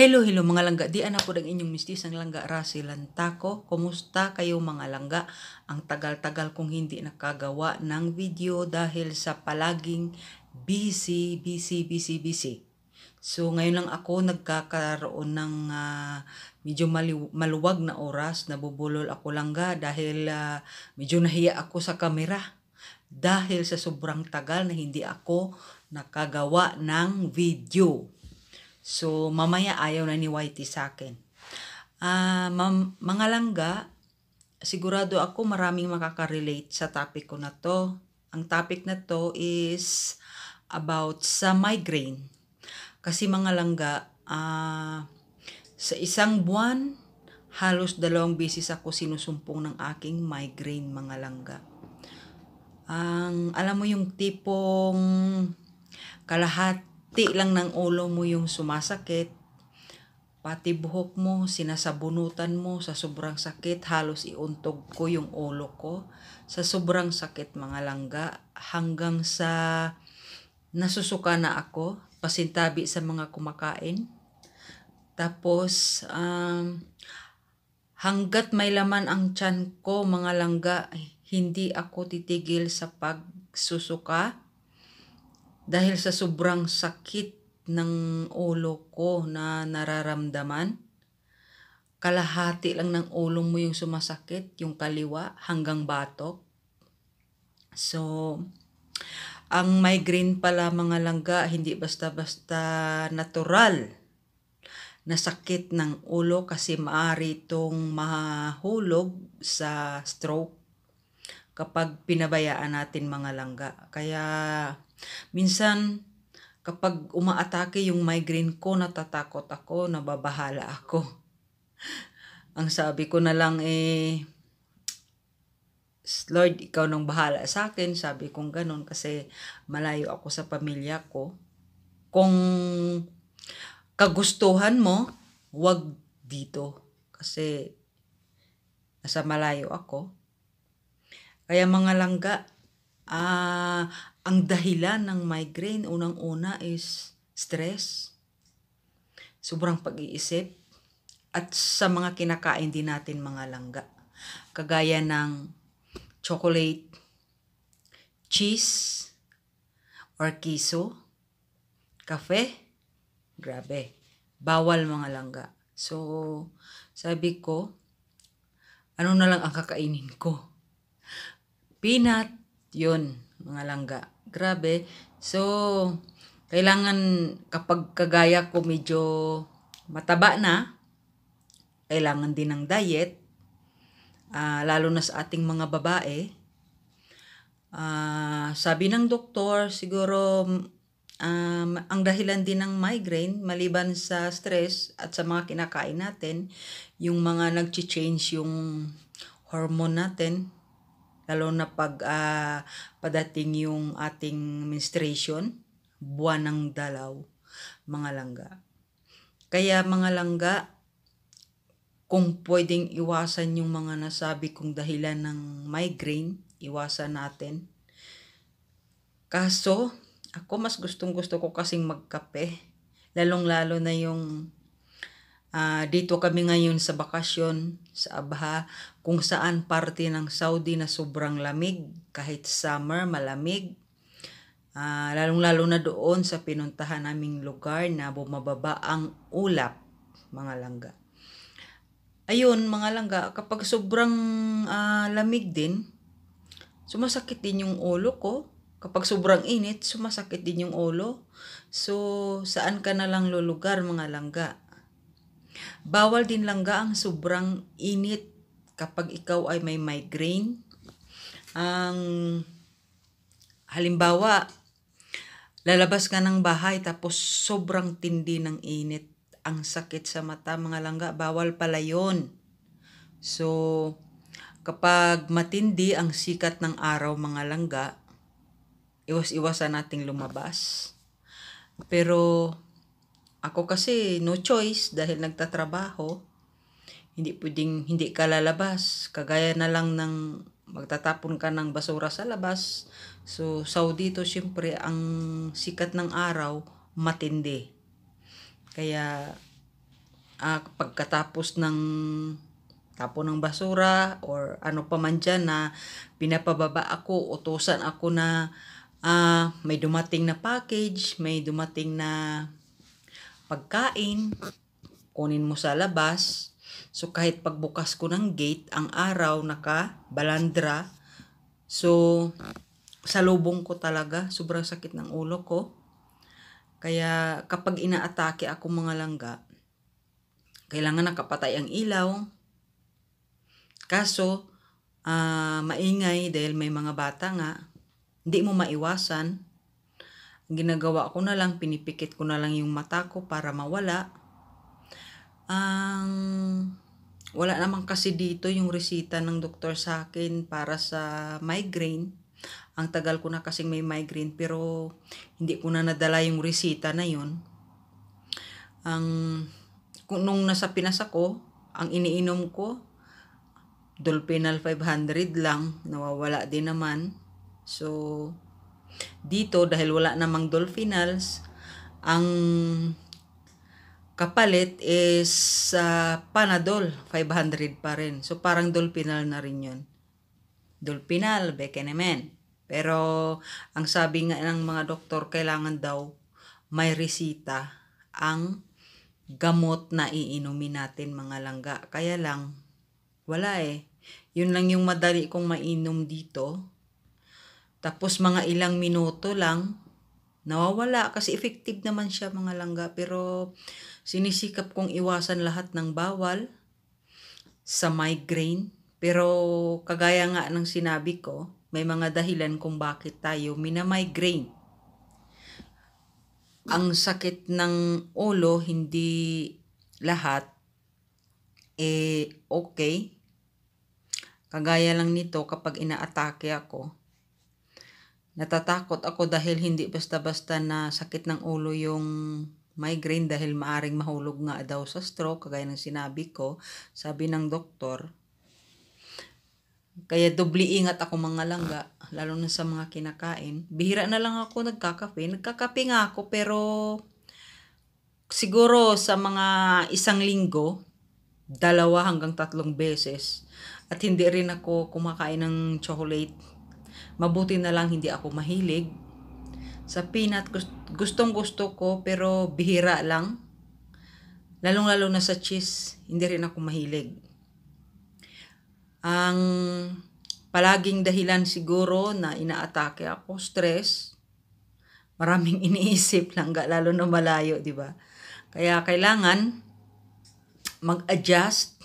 Hello, hello mga langga. Di na po ng inyong mistis ang langga Rasi Lantako. Kumusta kayo mga langga? Ang tagal-tagal kong hindi nakagawa ng video dahil sa palaging busy, busy, busy, busy. So ngayon lang ako nagkakaroon ng uh, medyo maluwag na oras. Nabubulol ako langga dahil uh, medyo nahiya ako sa kamera. Dahil sa sobrang tagal na hindi ako nakagawa ng video. So, mamaya ayaw na ni Whitey sa akin. Uh, mga langga, sigurado ako maraming makaka-relate sa topic ko na to. Ang topic na to is about sa migraine. Kasi mga langga, uh, sa isang buwan, halos dalawang beses ako sinusumpong ng aking migraine mga langga. Ang alam mo yung tipong kalahat konti lang ng ulo mo yung sumasakit, pati buhok mo, sinasabunutan mo sa sobrang sakit, halos iuntog ko yung ulo ko sa sobrang sakit mga langga hanggang sa nasusuka na ako, pasintabi sa mga kumakain. Tapos, um, hanggat may laman ang tiyan ko mga langga, hindi ako titigil sa pagsusuka dahil sa sobrang sakit ng ulo ko na nararamdaman. Kalahati lang ng ulo mo yung sumasakit, yung kaliwa hanggang batok. So, ang migraine pala mga langga, hindi basta-basta natural na sakit ng ulo kasi maari itong mahulog sa stroke kapag pinabayaan natin mga langga. Kaya Minsan, kapag umaatake yung migraine ko, natatakot ako, nababahala ako. Ang sabi ko na lang eh, Lord, ikaw nang bahala sa akin. Sabi kong ganun kasi malayo ako sa pamilya ko. Kung kagustuhan mo, wag dito. Kasi nasa malayo ako. Kaya mga langga, ah, ang dahilan ng migraine unang-una is stress, sobrang pag-iisip, at sa mga kinakain din natin mga langga. Kagaya ng chocolate, cheese, or kiso, kafe, grabe, bawal mga langga. So, sabi ko, ano na lang ang kakainin ko? Peanut, yun, mga langga. Grabe. So, kailangan kapag kagaya ko medyo mataba na, kailangan din ng diet, uh, lalo na sa ating mga babae. Uh, sabi ng doktor, siguro um, ang dahilan din ng migraine, maliban sa stress at sa mga kinakain natin, yung mga nag-change yung hormone natin, lalo na pag uh, padating yung ating menstruation, buwan ng dalaw, mga langga. Kaya mga langga, kung pwedeng iwasan yung mga nasabi kong dahilan ng migraine, iwasan natin. Kaso, ako mas gustong gusto ko kasing magkape. Lalong lalo na yung uh, dito kami ngayon sa bakasyon, sa Abha, kung saan parte ng Saudi na sobrang lamig, kahit summer malamig. Uh, lalong-lalo na doon sa pinuntahan naming lugar na bumababa ang ulap, mga langga. Ayun, mga langga, kapag sobrang uh, lamig din, sumasakit din yung ulo ko. Kapag sobrang init, sumasakit din yung ulo. So, saan ka na lang lulugar, mga langga? Bawal din langga ang sobrang init kapag ikaw ay may migraine, ang halimbawa, lalabas ka ng bahay tapos sobrang tindi ng init, ang sakit sa mata, mga langga, bawal pala yun. So, kapag matindi ang sikat ng araw, mga langga, iwas-iwasan nating lumabas. Pero, ako kasi no choice dahil nagtatrabaho, hindi pwedeng hindi ka lalabas. Kagaya na lang ng magtatapon ka ng basura sa labas. So, Saudi to syempre ang sikat ng araw matindi. Kaya uh, pagkatapos ng tapo ng basura or ano pa man dyan na pinapababa ako, utusan ako na uh, may dumating na package, may dumating na pagkain, kunin mo sa labas, So kahit pagbukas ko ng gate, ang araw naka balandra. So salubong ko talaga, sobrang sakit ng ulo ko. Kaya kapag inaatake ako mga langga, kailangan nakapatay ang ilaw. Kaso, uh, maingay dahil may mga bata nga, hindi mo maiwasan. Ang ginagawa ko na lang, pinipikit ko na lang yung mata ko para mawala. Ang um, wala naman kasi dito yung resita ng doktor sa akin para sa migraine. Ang tagal ko na kasing may migraine pero hindi ko na nadala yung resita na yun. Ang um, nung nasa Pinas ako, ang iniinom ko Dolpinal 500 lang, nawawala din naman. So dito dahil wala namang Dolphinals, ang kapalit is uh, Panadol, 500 pa rin. So parang Dolpinal na rin yun. Dolpinal, Bekenemen. Pero ang sabi nga ng mga doktor, kailangan daw may resita ang gamot na iinumin natin mga langga. Kaya lang, wala eh. Yun lang yung madali kong mainom dito. Tapos mga ilang minuto lang, nawawala kasi effective naman siya mga langga pero sinisikap kong iwasan lahat ng bawal sa migraine pero kagaya nga ng sinabi ko may mga dahilan kung bakit tayo minamigraine ang sakit ng ulo hindi lahat eh okay kagaya lang nito kapag inaatake ako Natatakot ako dahil hindi basta-basta na sakit ng ulo yung migraine dahil maaring mahulog nga daw sa stroke, kagaya ng sinabi ko, sabi ng doktor. Kaya doble ingat ako mga langga, lalo na sa mga kinakain. Bihira na lang ako nagkakape. Nagkakape nga ako pero siguro sa mga isang linggo, dalawa hanggang tatlong beses. At hindi rin ako kumakain ng chocolate Mabuti na lang hindi ako mahilig. Sa peanut, gustong gusto ko pero bihira lang. Lalong-lalo na sa cheese, hindi rin ako mahilig. Ang palaging dahilan siguro na inaatake ako, stress. Maraming iniisip lang, lalo na malayo, di ba? Kaya kailangan mag-adjust,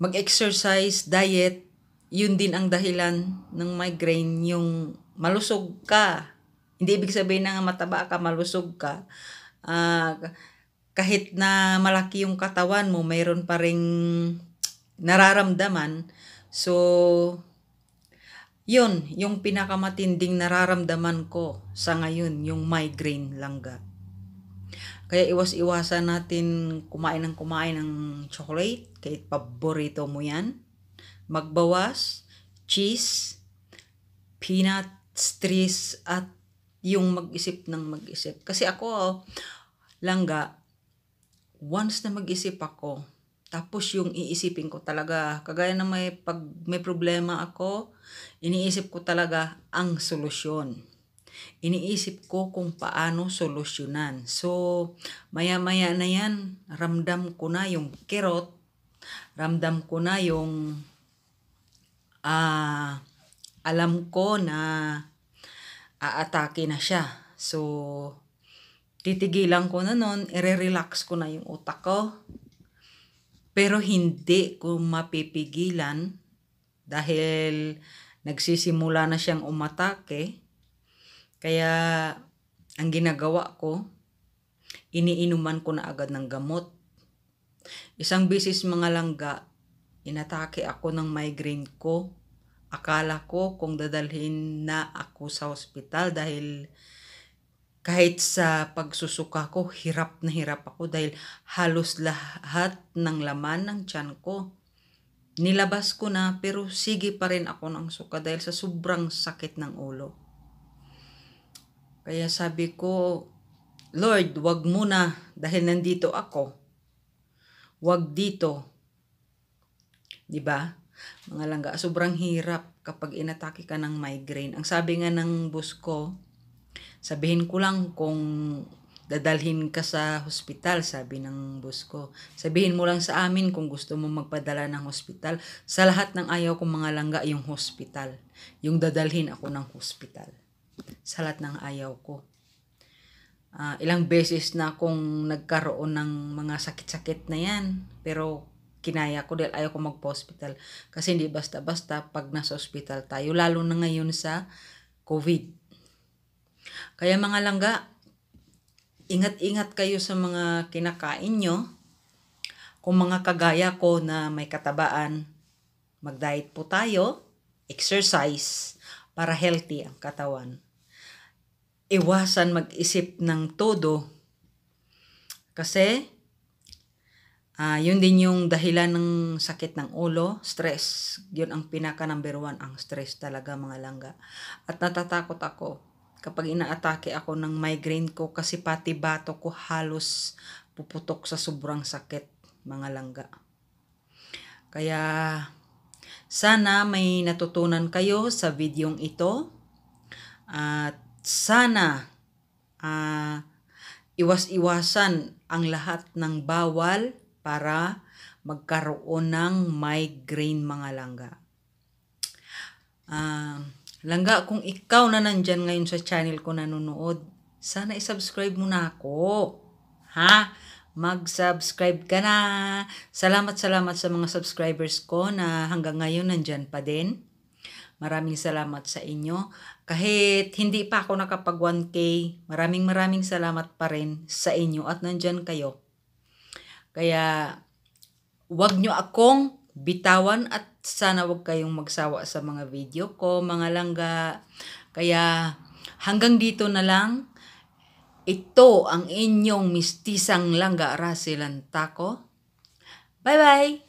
mag-exercise, diet, yun din ang dahilan ng migraine, yung malusog ka. Hindi ibig sabihin na mataba ka, malusog ka. Uh, kahit na malaki yung katawan mo, mayroon pa ring nararamdaman. So, yun, yung pinakamatinding nararamdaman ko sa ngayon, yung migraine langga. Kaya iwas-iwasan natin kumain ng kumain ng chocolate, kahit paborito mo yan magbawas, cheese, peanut, stress, at yung mag-isip ng mag-isip. Kasi ako, langga, once na mag-isip ako, tapos yung iisipin ko talaga, kagaya na may, pag may problema ako, iniisip ko talaga ang solusyon. Iniisip ko kung paano solusyonan. So, maya-maya na yan, ramdam ko na yung kirot, ramdam ko na yung ah, alam ko na aatake na siya. So, titigilan ko na nun, ire-relax ko na yung utak ko. Pero hindi ko mapipigilan dahil nagsisimula na siyang umatake. Kaya ang ginagawa ko, iniinuman ko na agad ng gamot. Isang bisis mga langga, inatake ako ng migraine ko akala ko kung dadalhin na ako sa ospital dahil kahit sa pagsusuka ko, hirap na hirap ako dahil halos lahat ng laman ng tiyan ko. Nilabas ko na pero sige pa rin ako ng suka dahil sa sobrang sakit ng ulo. Kaya sabi ko, Lord, wag muna dahil nandito ako. Wag dito. 'Di ba? mga langga. Sobrang hirap kapag inatake ka ng migraine. Ang sabi nga ng boss ko, sabihin ko lang kung dadalhin ka sa hospital, sabi ng boss ko. Sabihin mo lang sa amin kung gusto mo magpadala ng hospital. Sa lahat ng ayaw kong mga langga, yung hospital. Yung dadalhin ako ng hospital. Sa lahat ng ayaw ko. Uh, ilang beses na akong nagkaroon ng mga sakit-sakit na yan. Pero kinaya ko dahil ayaw ko magpa-hospital. Kasi hindi basta-basta pag nasa hospital tayo, lalo na ngayon sa COVID. Kaya mga langga, ingat-ingat kayo sa mga kinakain nyo. Kung mga kagaya ko na may katabaan, mag-diet po tayo, exercise, para healthy ang katawan. Iwasan mag-isip ng todo kasi Uh, yun din yung dahilan ng sakit ng ulo, stress. Yun ang pinaka number one, ang stress talaga mga langga. At natatakot ako kapag inaatake ako ng migraine ko kasi pati bato ko halos puputok sa sobrang sakit mga langga. Kaya sana may natutunan kayo sa videong ito at sana uh, iwas-iwasan ang lahat ng bawal para magkaroon ng migraine mga langga. Uh, langga, kung ikaw na nandyan ngayon sa channel ko nanonood, sana isubscribe mo na ako. Ha? Mag-subscribe ka na. Salamat, salamat sa mga subscribers ko na hanggang ngayon nandyan pa din. Maraming salamat sa inyo. Kahit hindi pa ako nakapag 1K, maraming maraming salamat pa rin sa inyo at nandyan kayo kaya wag nyo akong bitawan at sana wag kayong magsawa sa mga video ko, mga langga. Kaya hanggang dito na lang. Ito ang inyong mistisang langga Rasilan Tako. Bye-bye!